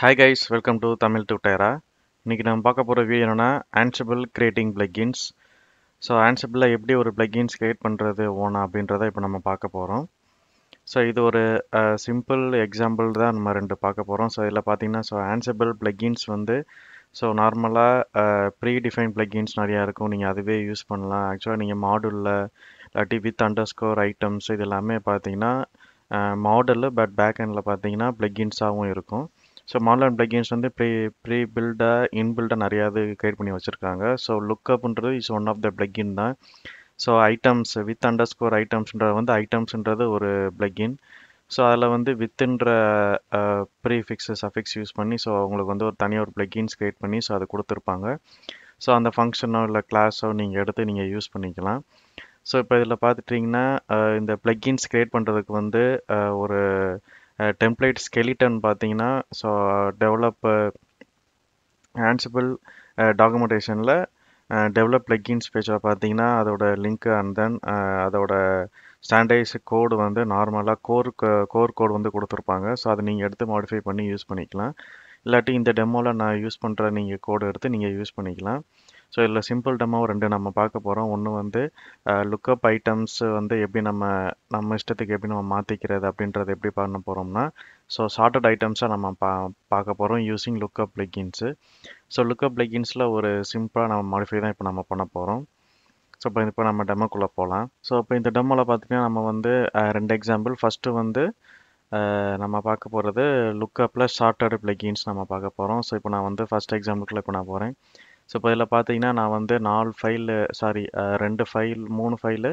hi guys welcome to Tamil tutorial இன்றைக்கி நம்ம பார்க்க போகிற வியூ என்னென்னா ஆன்சபிள் கிரியேட்டிங் பிளக்கின்ஸ் ஸோ ஆன்சபிளில் எப்படி ஒரு பிளக்கின்ஸ் கிரியேட் பண்ணுறது ஓனா அப்படின்றத இப்போ நம்ம பார்க்க போகிறோம் ஸோ இது ஒரு சிம்பிள் எக்ஸாம்பிள் தான் நம்ம ரெண்டு பார்க்க போகிறோம் ஸோ இதில் பார்த்தீங்கன்னா ஸோ ஆன்சபிள் பிளக்கின்ஸ் வந்து ஸோ நார்மலாக ப்ரீ டிஃபைன் பிளக்கின்ஸ் நிறையா இருக்கும் நீங்கள் அதுவே யூஸ் பண்ணலாம் ஆக்சுவலாக நீங்கள் மாடுலில் இல்லாட்டி வித் அண்டர் ஸ்கோர் ஐட்டம்ஸ் இது எல்லாமே பார்த்தீங்கன்னா மாடலு பட் பேக் ஹேண்டில் பார்த்தீங்கன்னா பிளக்கின்ஸாகவும் இருக்கும் ஸோ மாடல் அண்ட் வந்து ப்ரீ ப்ரீ பில்டாக இன்பில்டாக நிறையா இது கைட் பண்ணி வச்சுருக்காங்க ஸோ லுக்கப்ன்றது is one of the plugin தான் so items with underscore items வந்து ஐட்டம்ஸ்ன்றது ஒரு பிளக்கின் ஸோ அதில் வந்து வித்துன்ற ஃபிக்ஸு சஃபிக்ஸ் யூஸ் பண்ணி ஸோ அவங்களுக்கு வந்து ஒரு தனியாக ஒரு பிளக்கின்ஸ் க்ரியேட் பண்ணி ஸோ அது கொடுத்துருப்பாங்க ஸோ அந்த ஃபங்க்ஷனோ இல்லை கிளாஸோ நீங்கள் எடுத்து நீங்கள் யூஸ் பண்ணிக்கலாம் ஸோ இப்போ இதில் பார்த்துட்டிங்கன்னா இந்த பிளக்கின்ஸ் க்ரியேட் பண்ணுறதுக்கு வந்து ஒரு டெம்ப்ளேட் ஸ்கெலிட்டன் பார்த்தீங்கன்னா ஸோ டெவலப் ஆன்சிபிள் டாக்குமெண்டேஷனில் டெவலப் லெக்கின்ஸ் பேஜில் பார்த்தீங்கன்னா அதோட லிங்க்கு அண்ட் தென் அதோட ஸ்டாண்டர்ஸ் கோடு வந்து நார்மலாக கோர் கோர் கோடு வந்து கொடுத்துருப்பாங்க ஸோ அதை நீங்கள் எடுத்து மாடிஃபை பண்ணி யூஸ் பண்ணிக்கலாம் இல்லாட்டி இந்த டெமோவில் நான் யூஸ் பண்ணுற நீங்கள் கோடு எடுத்து நீங்கள் யூஸ் பண்ணிக்கலாம் ஸோ இதில் சிம்பிள் டெமோ ரெண்டு நம்ம பார்க்க போகிறோம் ஒன்று வந்து லுக்கப் ஐட்டம்ஸ் வந்து எப்படி நம்ம நம்ம இஷ்டத்துக்கு எப்படி நம்ம மாற்றிக்கிறது அப்படின்றத எப்படி பண்ண போகிறோம்னா ஸோ சார்ட்டட் ஐட்டம்ஸை நம்ம பா பார்க்க போகிறோம் using lookup plugins so lookup லெக்கின்ஸில் ஒரு சிம்பிளாக நம்ம மாடிஃபை தான் இப்போ நம்ம பண்ண போகிறோம் ஸோ இப்போ இப்போ நம்ம டெமோக்குள்ளே போகலாம் ஸோ இப்போ இந்த டெமோவில் பார்த்திங்கன்னா நம்ம வந்து ரெண்டு எக்ஸாம்பிள் ஃபஸ்ட்டு வந்து நம்ம பார்க்க போகிறது லுக்கப்பில் ஷார்ட்டட் பிளக்கின்ஸ் நம்ம பார்க்க போகிறோம் ஸோ இப்போ நான் வந்து ஃபஸ்ட் எக்ஸாம்பிளுக்குள்ளே இப்போ நான் போகிறேன் ஸோ இப்போ இதில் பார்த்தீங்கன்னா நான் வந்து நாலு ஃபைலு சாரி ரெண்டு ஃபைல் மூணு ஃபைலு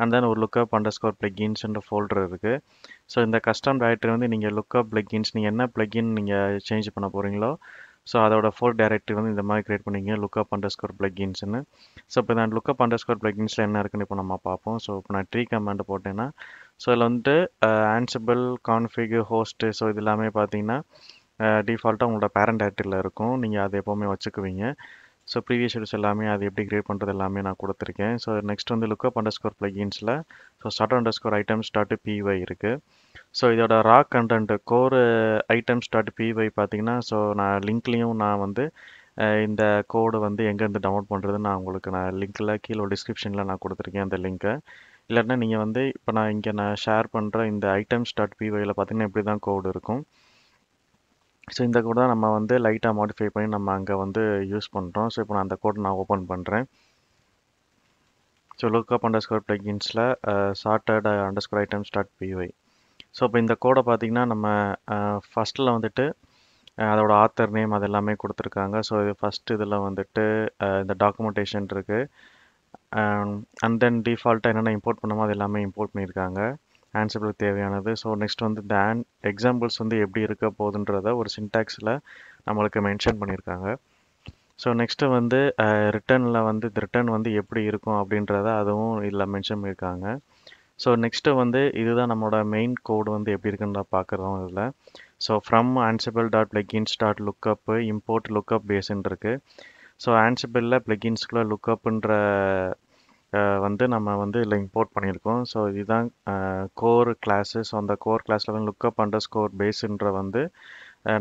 அண்ட் தென் ஒரு லுக்கப் அண்டர் ஸ்கோர் ப்ளக்இன்ஸ்ன்ற ஃபோல்டர் இருக்குது ஸோ இந்த கஸ்டம் டைரக்டரி வந்து நீங்கள் லுக்கப் ப்ளக்இன்ஸ் நீங்கள் என்ன ப்ளக்இன் நீங்கள் சேஞ்ச் பண்ண போகிறீங்களோ ஸோ அதோட ஃபோல் டைரக்டரி வந்து இந்த மாதிரி க்ரியேட் பண்ணிங்க லுக்கப் அண்டர் ஸ்கோர் பிளக்கின்ஸ்னு ஸோ இப்போ நான் லுக்கப் அண்டர் ஸ்கோர் ப்ளக்இன்ஸில் என்ன இருக்குன்னு இப்போ நம்ம பார்ப்போம் ஸோ இப்போ நான் ட்ரீ கமாண்ட் போட்டேன்னா ஸோ இதில் வந்துட்டு ஆன்சபிள் கான்ஃபிக் ஹோஸ்ட்டு ஸோ இது எல்லாமே பார்த்தீங்கன்னா டிஃபால்ட்டாக உங்களோட பேரண்ட் டைரக்டரியில் இருக்கும் நீங்கள் அதை எப்போவுமே வச்சுக்குவீங்க ஸோ ப்ரீவியஸ் வீடியோஸ் எல்லாமே அது எப்படி கிரியேட் பண்ணுறது எல்லாமே நான் கொடுத்துருக்கேன் ஸோ நெக்ஸ்ட் வந்து லுக்கப் அண்டர் ஸ்கோர் ப்ளகின்ஸில் so start underscore item start PY இருக்குது ஸோ இதோட raw content core start P PY பார்த்தீங்கன்னா ஸோ நான் லிங்க்லேயும் நான் வந்து இந்த கோடு வந்து எங்கேருந்து டவுன்லோட் பண்ணுறதுன்னு நான் உங்களுக்கு நான் லிங்க்கில் கீழே டிஸ்கிரிப்ஷனில் நான் கொடுத்துருக்கேன் அந்த லிங்க்கை இல்லைன்னா நீங்கள் வந்து இப்போ நான் இங்கே நான் ஷேர் பண்ணுற இந்த ஐட்டம்ஸ் டாட் பிஒயில் பார்த்தீங்கன்னா இப்படி தான் கோடு இருக்கும் ஸோ இந்த கோட் தான் நம்ம வந்து லைட்டாக மாடிஃபை பண்ணி நம்ம அங்கே வந்து யூஸ் பண்ணுறோம் ஸோ இப்போ நான் அந்த கோட் நான் ஓப்பன் பண்ணுறேன் ஸோ லுக்கப் அண்டர் ஸ்கோர் பிளகின்ஸில் sorted underscore item start PY so இப்போ இந்த கோடை பார்த்திங்கன்னா நம்ம ஃபஸ்ட்டில் வந்துட்டு அதோட ஆத்தர் நேம் அது எல்லாமே கொடுத்துருக்காங்க ஸோ இது ஃபஸ்ட்டு இதில் வந்துட்டு இந்த டாக்குமெண்டேஷன் இருக்குது அண்ட் தென் டிஃபால்ட்டாக என்னென்ன இம்போர்ட் பண்ணுமோ அது எல்லாமே இம்போர்ட் பண்ணியிருக்காங்க ஆன்சர்களுக்கு தேவையானது ஸோ நெக்ஸ்ட் வந்து இந்த ஆன் எக்ஸாம்பிள்ஸ் வந்து எப்படி இருக்க போகுதுன்றத ஒரு சின்டாக்ஸில் நம்மளுக்கு மென்ஷன் பண்ணியிருக்காங்க ஸோ நெக்ஸ்ட்டு வந்து ரிட்டர்னில் வந்து ரிட்டன் ரிட்டர்ன் வந்து எப்படி இருக்கும் அப்படின்றத அதுவும் இதில் மென்ஷன் பண்ணியிருக்காங்க ஸோ நெக்ஸ்ட்டு வந்து இதுதான் நம்மளோட மெயின் கோடு வந்து எப்படி நான் பார்க்குறோம் இதில் so from Ansible dot plugins dot lookup import lookup பேஸ்ன்னு இருக்குது ஸோ ஆன்சபிளில் பிளக்கின்ஸ்குள்ளே லுக்கப்புன்ற வந்து நம்ம வந்து இதில் இம்போர்ட் பண்ணியிருக்கோம் ஸோ இதுதான் கோர் கிளாஸஸ் ஸோ அந்த கோர் கிளாஸில் வந்து லுக்கப் அண்டர் ஸ்கோர் பேஸுன்ற வந்து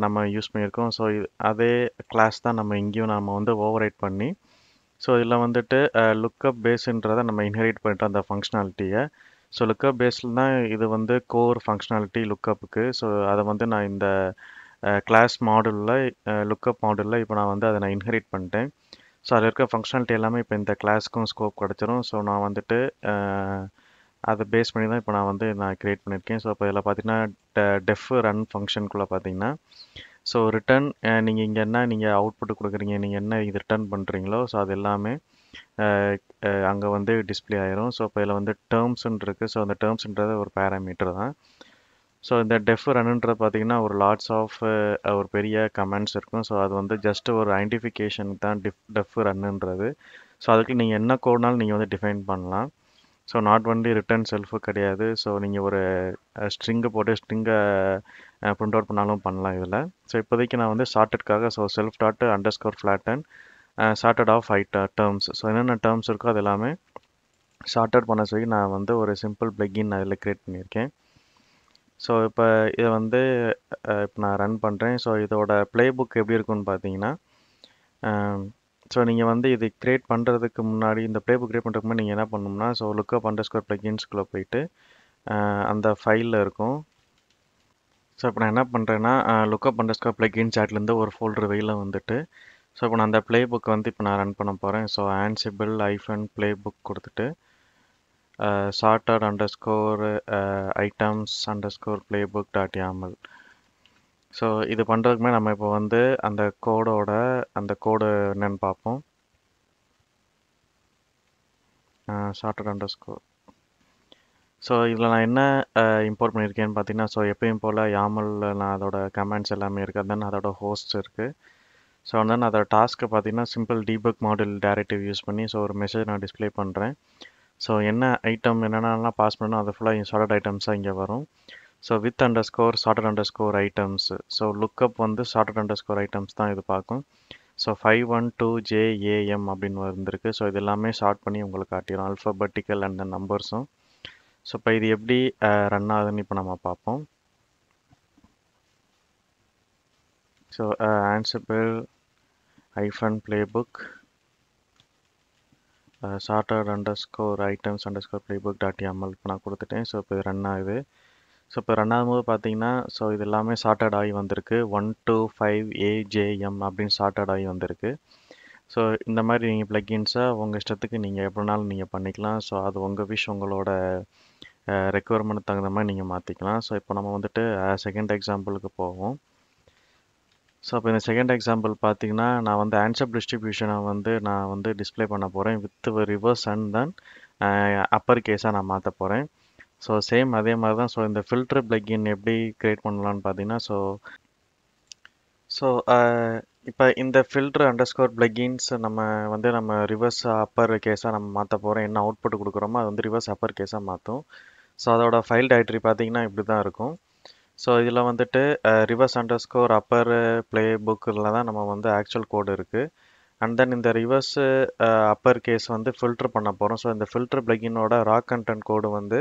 நம்ம யூஸ் பண்ணியிருக்கோம் ஸோ அதே கிளாஸ் தான் நம்ம இங்கேயும் நம்ம வந்து ஓவரைட் பண்ணி ஸோ இதில் வந்துட்டு லுக்கப் பேஸுன்றதை நம்ம இன்ஹெரிட் பண்ணிட்டோம் அந்த ஃபங்க்ஷனாலிட்டியை ஸோ லுக்கப் பேஸில் தான் இது வந்து கோர் ஃபங்க்ஷனாலிட்டி லுக்கப்புக்கு ஸோ அதை வந்து நான் இந்த கிளாஸ் மாடலில் லுக்கப் மாடலில் இப்போ நான் வந்து அதை நான் இன்ஹெரிட் பண்ணிட்டேன் ஸோ அதில் இருக்க ஃபங்க்ஷனாலிட்டி எல்லாமே இப்போ இந்த கிளாஸ்க்கும் ஸ்கோப் கிடச்சிரும் ஸோ நான் வந்துட்டு அதை பேஸ் பண்ணி தான் இப்போ நான் வந்து நான் க்ரியேட் பண்ணியிருக்கேன் ஸோ இப்போ இதில் பார்த்தீங்கன்னா டெஃப் ரன் ஃபங்க்ஷனுக்குள்ளே பார்த்தீங்கன்னா ஸோ ரிட்டர்ன் நீங்கள் இங்கே என்ன நீங்கள் அவுட்புட் கொடுக்குறீங்க நீங்கள் என்ன இது ரிட்டர்ன் பண்ணுறீங்களோ ஸோ அது எல்லாமே அங்கே வந்து டிஸ்பிளே ஆயிரும் ஸோ இப்போ இதில் வந்து டேர்ம்ஸ்ன்னு ஸோ அந்த டேர்ம்ஸுன்றது ஒரு பேராமீட்டர் தான் ஸோ இந்த டெஃப் ரன்னுன்றது பார்த்தீங்கன்னா ஒரு லாட்ஸ் ஆஃப் ஒரு பெரிய கமெண்ட்ஸ் இருக்கும் ஸோ அது வந்து ஜஸ்ட் ஒரு ஐடென்டிஃபிகேஷனுக்கு தான் டிஃப் டெஃப் ரன்னுன்றது ஸோ அதுக்கு நீங்கள் என்ன கோட்னாலும் நீங்கள் வந்து டிஃபைன் பண்ணலாம் so not only return self கிடையாது ஸோ நீங்கள் ஒரு ஸ்ட்ரிங்கை போட்டு ஸ்ட்ரிங்கை ப்ரிண்ட் அவுட் பண்ணாலும் பண்ணலாம் இதில் ஸோ இப்போதைக்கு நான் வந்து ஷார்ட்டட்காக so self dot underscore flatten sorted of I terms so என்னென்ன டேர்ம்ஸ் இருக்கோ அது எல்லாமே ஷார்ட் அவுட் பண்ண சொல்லி நான் வந்து ஒரு சிம்பிள் பிளக்கின் அதில் க்ரியேட் பண்ணியிருக்கேன் ஸோ இப்போ இதை வந்து இப்போ நான் ரன் பண்ணுறேன் ஸோ இதோட ப்ளே புக் எப்படி இருக்குன்னு பார்த்தீங்கன்னா ஸோ நீங்கள் வந்து இது க்ரியேட் பண்ணுறதுக்கு முன்னாடி இந்த ப்ளே புக் க்ரியேட் பண்ணுறதுக்கு முன்னாடி நீங்கள் என்ன பண்ணணும்னா ஸோ லுக்கப் அண்டர் ஸ்கோர் ப்ளகின்ஸ்குள்ளே போயிட்டு அந்த ஃபைலில் இருக்கும் ஸோ இப்போ நான் என்ன பண்ணுறேன்னா லுக்கப் அண்டர் ஸ்கோர் ப்ளகின் சாட்லேருந்து ஒரு ஃபோல்டர் வெயில் வந்துட்டு ஸோ இப்போ நான் அந்த ப்ளே புக் வந்து இப்போ நான் ரன் பண்ண போகிறேன் so Ansible hyphen playbook கொடுத்துட்டு underscore items underscore playbook dot yaml so இது பண்ணுறதுக்குமே நம்ம இப்போ வந்து அந்த கோடோட அந்த கோடு என்னென்னு பார்ப்போம் அண்டர் ஸ்கோர் ஸோ இதில் நான் என்ன இம்போர்ட் பண்ணியிருக்கேன்னு பார்த்தீங்கன்னா ஸோ எப்பயும் போல் யாமலில் நான் அதோட கமெண்ட்ஸ் எல்லாமே இருக்குது தென் அதோட ஹோஸ்ட் இருக்குது ஸோ தென் அதோட டாஸ்க்கு பார்த்தீங்கன்னா simple debug module directive use பண்ணி ஸோ ஒரு மெசேஜ் நான் டிஸ்பிளே பண்ணுறேன் ஸோ என்ன ஐட்டம் என்னென்னலாம் பாஸ் பண்ணணும் அது ஃபுல்லாக சார்டட் ஐட்டம்ஸாக இங்கே வரும் so with underscore sorted underscore items so lookup வந்து சார்டட் அண்டர் ஸ்கோர் ஐட்டம்ஸ் தான் இது பார்க்கும் so five one two JAM அப்படின்னு வந்திருக்கு ஸோ இது எல்லாமே ஷார்ட் பண்ணி உங்களுக்கு காட்டிடும் அல்ஃபபெட்டிக்கல் அண்ட் நம்பர்ஸும் ஸோ இப்போ இது எப்படி ரன் ஆகுதுன்னு இப்போ நம்ம பார்ப்போம் ஸோ பேர் hyphen playbook sorted underscore items underscore playbook dot ML இப்போ நான் கொடுத்துட்டேன் ஸோ இப்போ ரன் ஆகுது ஸோ இப்போ ரன் ஆகும்போது பார்த்தீங்கன்னா ஸோ இது எல்லாமே சார்ட்டர்ட் ஆகி வந்திருக்கு ஒன் டூ ஃபைவ் ஏஜேஎம் அப்படின்னு சார்ட்டர்ட் ஆகி வந்திருக்கு ஸோ இந்த மாதிரி நீங்கள் ப்ளக்கின்ஸை உங்கள் இஷ்டத்துக்கு நீங்கள் எப்படினாலும் நீங்கள் பண்ணிக்கலாம் ஸோ அது உங்கள் விஷ் உங்களோட ரெக்குவயர்மெண்ட் தகுந்த மாதிரி நீங்கள் மாற்றிக்கலாம் ஸோ இப்போ நம்ம வந்துட்டு செகண்ட் எக்ஸாம்பிளுக்கு போவோம் ஸோ அப்போ இந்த செகண்ட் எக்ஸாம்பிள் பார்த்தீங்கன்னா நான் வந்து ஆன்சப் டிஸ்ட்ரிபியூஷனை வந்து நான் வந்து டிஸ்பிளே பண்ண போகிறேன் with reverse and then upper கேஸாக நான் மாற்ற போகிறேன் ஸோ சேம் அதே மாதிரி தான் ஸோ இந்த ஃபில்ட்ரு பிளக்இன் எப்படி க்ரியேட் பண்ணலான்னு பார்த்தீங்கன்னா ஸோ ஸோ இப்போ இந்த ஃபில்ட்ரு அண்டர் ஸ்கோர் பிளக்இன்ஸ் நம்ம வந்து நம்ம ரிவர்ஸ் அப்பர் கேஸாக நம்ம மாற்ற போகிறோம் என்ன அவுட்புட் கொடுக்குறோமோ அது வந்து ரிவர்ஸ் அப்பர் கேஸாக மாற்றும் ஸோ அதோட ஃபைல் டைட்ரி பார்த்தீங்கன்னா இப்படி தான் இருக்கும் ஸோ இதில் வந்துட்டு ரிவர்ஸ் அண்டர் ஸ்கோர் அப்பர் ப்ளே புக்கில் தான் நம்ம வந்து ஆக்சுவல் கோடு இருக்குது அண்ட் தென் இந்த ரிவர்ஸ் அப்பர் கேஸ் வந்து ஃபில்ட்ரு பண்ண போகிறோம் ஸோ இந்த ஃபில்ட்ரு பிளகினோட ரா கண்டென்ட் கோடு வந்து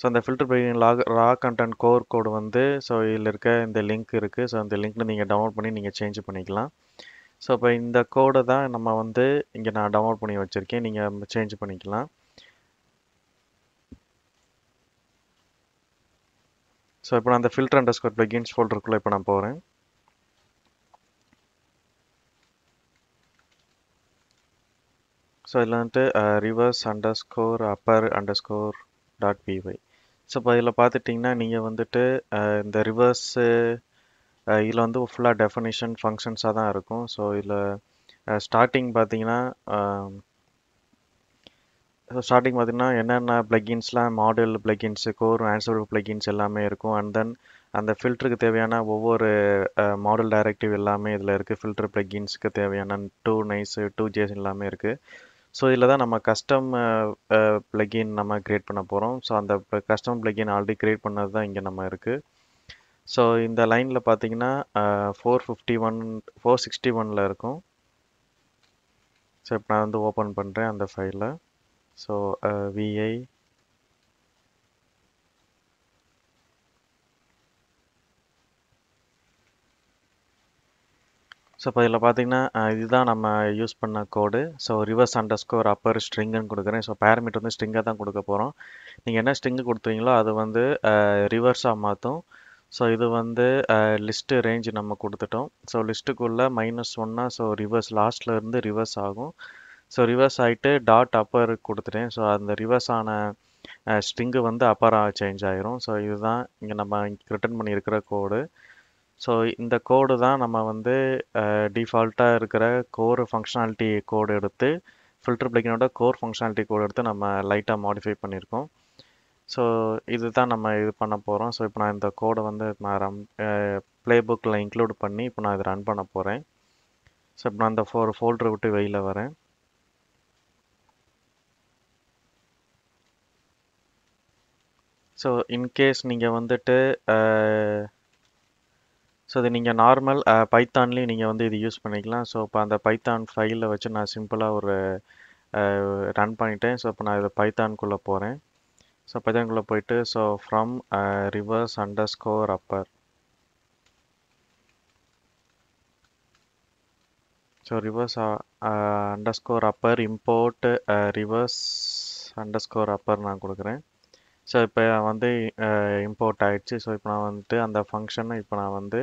ஸோ அந்த ஃபில்டர் பிளகின் லாக் ரா கண்டென்ட் கோர் கோடு வந்து ஸோ இதில் இருக்க இந்த லிங்க் இருக்குது ஸோ அந்த லிங்க்னு நீங்கள் டவுன்லோட் பண்ணி நீங்கள் சேஞ்ச் பண்ணிக்கலாம் ஸோ இப்போ இந்த கோடை தான் நம்ம வந்து இங்கே நான் டவுன்லோட் பண்ணி வச்சுருக்கேன் நீங்கள் சேஞ்ச் பண்ணிக்கலாம் ஸோ இப்போ நான் அந்த ஃபில்டர் அண்டர் ஸ்கோர் பிளகின்ஸ் ஃபோல்டருக்குள்ளே இப்போ நான் போகிறேன் ஸோ இதில் வந்துட்டு reverse underscore upper underscore dot PY so இப்போ இதில் பார்த்துட்டிங்கன்னா நீங்கள் வந்துட்டு இந்த ரிவர்ஸு இதில் வந்து ஃபுல்லாக டெஃபனிஷன் ஃபங்க்ஷன்ஸாக தான் இருக்கும் ஸோ இதில் ஸ்டார்டிங் பார்த்தீங்கன்னா ஸோ ஸ்டார்டிங் பார்த்தீங்கன்னா என்னென்ன ப்ளக்கின்ஸ்லாம் module plugins core Ansible plugins எல்லாமே இருக்கும் அண்ட் தென் அந்த ஃபில்டருக்கு தேவையான ஒவ்வொரு மாடல் டைரக்டிவ் எல்லாமே இதில் இருக்குது ஃபில்டர் ப்ளக்கின்ஸுக்கு தேவையான டூ நைஸு டூ ஜேஸ் எல்லாமே இருக்குது ஸோ இதில் தான் நம்ம கஸ்டம் ப்ளக்கின் நம்ம க்ரியேட் பண்ண போகிறோம் ஸோ அந்த கஸ்டம் ப்ளக்கின் ஆல்ரெடி க்ரியேட் பண்ணது தான் இங்கே நம்ம இருக்குது ஸோ இந்த லைனில் பார்த்தீங்கன்னா four fifty one four sixty ஒனில் இருக்கும் ஸோ இப்போ நான் வந்து ஓப்பன் பண்ணுறேன் அந்த ஃபைலை so uh, VA ஸோ இப்போ இதில் பார்த்தீங்கன்னா இதுதான் நம்ம யூஸ் பண்ண code so reverse underscore upper ஸ்ட்ரிங்குன்னு கொடுக்குறேன் ஸோ பேரமீட்டர் வந்து ஸ்ட்ரிங்காக தான் கொடுக்க போகிறோம் நீங்கள் என்ன ஸ்ட்ரிங்கு கொடுத்தீங்களோ அது வந்து ரிவர்ஸாக மாற்றும் ஸோ இது வந்து லிஸ்ட்டு ரேஞ்சு நம்ம கொடுத்துட்டோம் ஸோ லிஸ்ட்டுக்குள்ளே மைனஸ் ஒன்னாக ஸோ ரிவர்ஸ் லாஸ்ட்டில் இருந்து ரிவர்ஸ் ஆகும் ஸோ ரிவர்ஸ் ஆகிட்டு டாட் அப்பர் கொடுத்துட்டேன் ஸோ அந்த ரிவர்ஸ் ஆன ஸ்ட்ரிங்கு வந்து அப்பராக சேஞ்ச் ஆகிரும் ஸோ இதுதான் இங்கே நம்ம ரிட்டர்ன் பண்ணியிருக்கிற கோடு ஸோ இந்த கோடு தான் நம்ம வந்து டிஃபால்ட்டாக இருக்கிற கோர் ஃபங்க்ஷனாலிட்டி கோடு எடுத்து ஃபில்டர் பிளிக்கினோட கோர் ஃபங்க்ஷனாலிட்டி கோடு எடுத்து நம்ம லைட்டாக மாடிஃபை பண்ணியிருக்கோம் ஸோ இது தான் நம்ம இது பண்ண போகிறோம் ஸோ இப்போ நான் இந்த கோடை வந்து நான் ரம் ப்ளே புக்கில் இன்க்ளூட் பண்ணி இப்போ நான் இது ரன் பண்ண போகிறேன் ஸோ இப்போ நான் அந்த ஃபோர் ஃபோல்டர் விட்டு வெயில் வரேன் ஸோ இன்கேஸ் நீங்கள் வந்துட்டு ஸோ இது நீங்கள் நார்மல் பைத்தான்லேயும் நீங்கள் வந்து இது யூஸ் பண்ணிக்கலாம் ஸோ இப்போ அந்த பைத்தான் ஃபைலில் வச்சு நான் சிம்பிளாக ஒரு ரன் பண்ணிட்டேன் ஸோ இப்போ நான் இதை பைத்தான்குள்ளே போகிறேன் ஸோ பைத்தான்குள்ளே போயிட்டு so from reverse underscore upper so reverse underscore upper import reverse underscore upper நான் கொடுக்குறேன் ஸோ இப்போ வந்து இம்போர்ட் ஆகிடுச்சு ஸோ இப்போ நான் வந்துட்டு அந்த ஃபங்க்ஷனை இப்போ நான் வந்து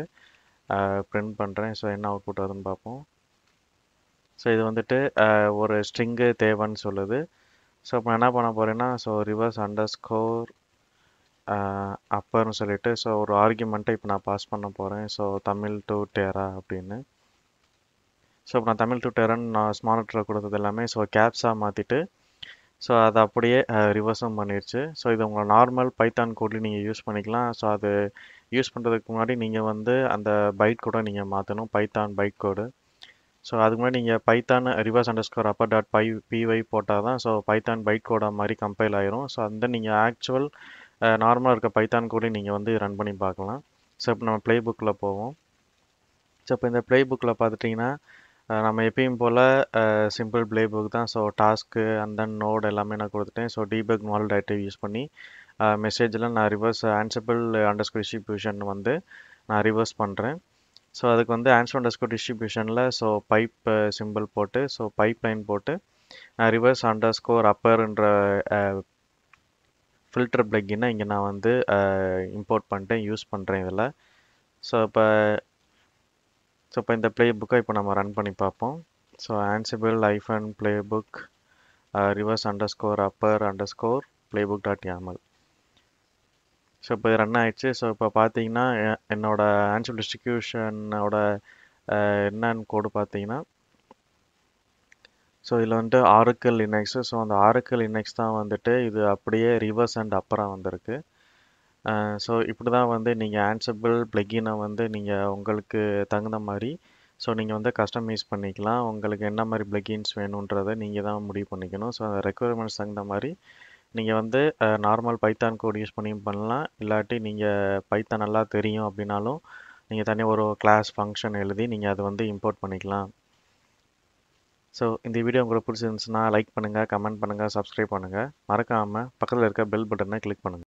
பிரிண்ட் பண்ணுறேன் ஸோ என்ன அவுட்புட் வருதுன்னு பார்ப்போம் ஸோ இது வந்துட்டு ஒரு ஸ்ட்ரிங்கு தேவைன்னு சொல்லுது ஸோ இப்போ என்ன பண்ண போகிறேன்னா ஸோ ரிவர்ஸ் அண்டர் ஸ்கோர் அப்பர்னு சொல்லிட்டு ஸோ ஒரு ஆர்கியூமெண்ட்டை இப்போ நான் பாஸ் பண்ண போகிறேன் ஸோ தமிழ் டு டேரா அப்படின்னு ஸோ இப்போ நான் தமிழ் டு டேரான்னு நான் ட்ரை கொடுத்தது எல்லாமே ஸோ கேப்ஸாக மாற்றிட்டு ஸோ அது அப்படியே ரிவர்ஸும் பண்ணிருச்சு ஸோ இது உங்களை நார்மல் பைத்தான் கோட்லேயும் நீங்கள் யூஸ் பண்ணிக்கலாம் ஸோ அது யூஸ் பண்ணுறதுக்கு முன்னாடி நீங்கள் வந்து அந்த பைட் கூட நீங்கள் மாற்றணும் பைத்தான் பைட் கோடு ஸோ அதுக்கு முன்னாடி நீங்கள் Python reverse underscore upper dot py PY போட்டால் தான் ஸோ பைத்தான் பைட் கோடை மாதிரி கம்பைல் ஆயிரும் ஸோ அந்த நீங்கள் ஆக்சுவல் நார்மலாக இருக்க பைத்தான் கோடையும் நீங்கள் வந்து ரன் பண்ணி பார்க்கலாம் ஸோ இப்போ நம்ம ப்ளே புக்கில் போவோம் ஸோ இப்போ இந்த ப்ளே புக்கில் பார்த்துட்டிங்கன்னா நம்ம எப்பயும் போல் சிம்பிள் பிளே புக் தான் so task and then note எல்லாமே நான் கொடுத்துட்டேன் ஸோ டீபக் மால் டேட்டை யூஸ் பண்ணி மெசேஜில் நான் ரிவர்ஸ் ஆன்சபிள் அண்டர்ஸ்கோர் டிஸ்ட்ரிபியூஷன் வந்து நான் ரிவர்ஸ் பண்ணுறேன் ஸோ அதுக்கு வந்து ஆன்சர் அண்டர்ஸ்கோர் டிஸ்ட்ரிபியூஷனில் ஸோ பைப் சிம்பிள் போட்டு ஸோ பைப் லைன் போட்டு நான் ரிவர்ஸ் அண்டர் ஸ்கோர் அப்பர்ன்ற ஃபில்டர் பிளக்கினை இங்கே நான் வந்து இம்போர்ட் பண்ணிட்டேன் யூஸ் பண்ணுறேன் இதில் ஸோ இப்போ ஸோ இப்போ இந்த பிளே புக்கை இப்போ நம்ம ரன் பண்ணி பார்ப்போம் so Ansible hyphen playbook reverse underscore upper underscore playbook dot yaml so இப்போ ரன் ஆகிடுச்சு ஸோ இப்போ பார்த்தீங்கன்னா என்னோடய ஆன்சிபிள் டிஸ்ட்ரிபியூஷனோட என்னன்னு கோடு பார்த்தீங்கன்னா ஸோ இதில் வந்துட்டு ஆரக்கல் இன்னெக்ஸு ஸோ அந்த ஆரக்கல் இன்னெக்ஸ் தான் வந்துட்டு இது அப்படியே ரிவர்ஸ் அண்ட் அப்பராக வந்திருக்கு ஸோ இப்படி தான் வந்து நீங்கள் ஆன்சபிள் ப்ளக்கினை வந்து நீங்கள் உங்களுக்கு தகுந்த மாதிரி ஸோ நீங்கள் வந்து கஸ்டமைஸ் பண்ணிக்கலாம் உங்களுக்கு என்ன மாதிரி ப்ளக்கின்ஸ் வேணுன்றதை நீங்கள் தான் முடிவு பண்ணிக்கணும் ஸோ அந்த ரெக்குயர்மெண்ட்ஸ் தகுந்த மாதிரி நீங்கள் வந்து நார்மல் பைத்தான் கோட் யூஸ் பண்ணியும் பண்ணலாம் இல்லாட்டி நீங்கள் பைத்தான் நல்லா தெரியும் அப்படின்னாலும் நீங்கள் தனியாக ஒரு கிளாஸ் ஃபங்க்ஷன் எழுதி நீங்கள் அதை வந்து இம்போர்ட் பண்ணிக்கலாம் ஸோ இந்த வீடியோ உங்களுக்கு பிடிச்சிருந்துச்சுன்னா லைக் பண்ணுங்கள் கமெண்ட் பண்ணுங்கள் சப்ஸ்கிரைப் பண்ணுங்கள் மறக்காமல் பக்கத்தில் இருக்க பெல் பட்டனை கிளிக் பண்ணுங்கள்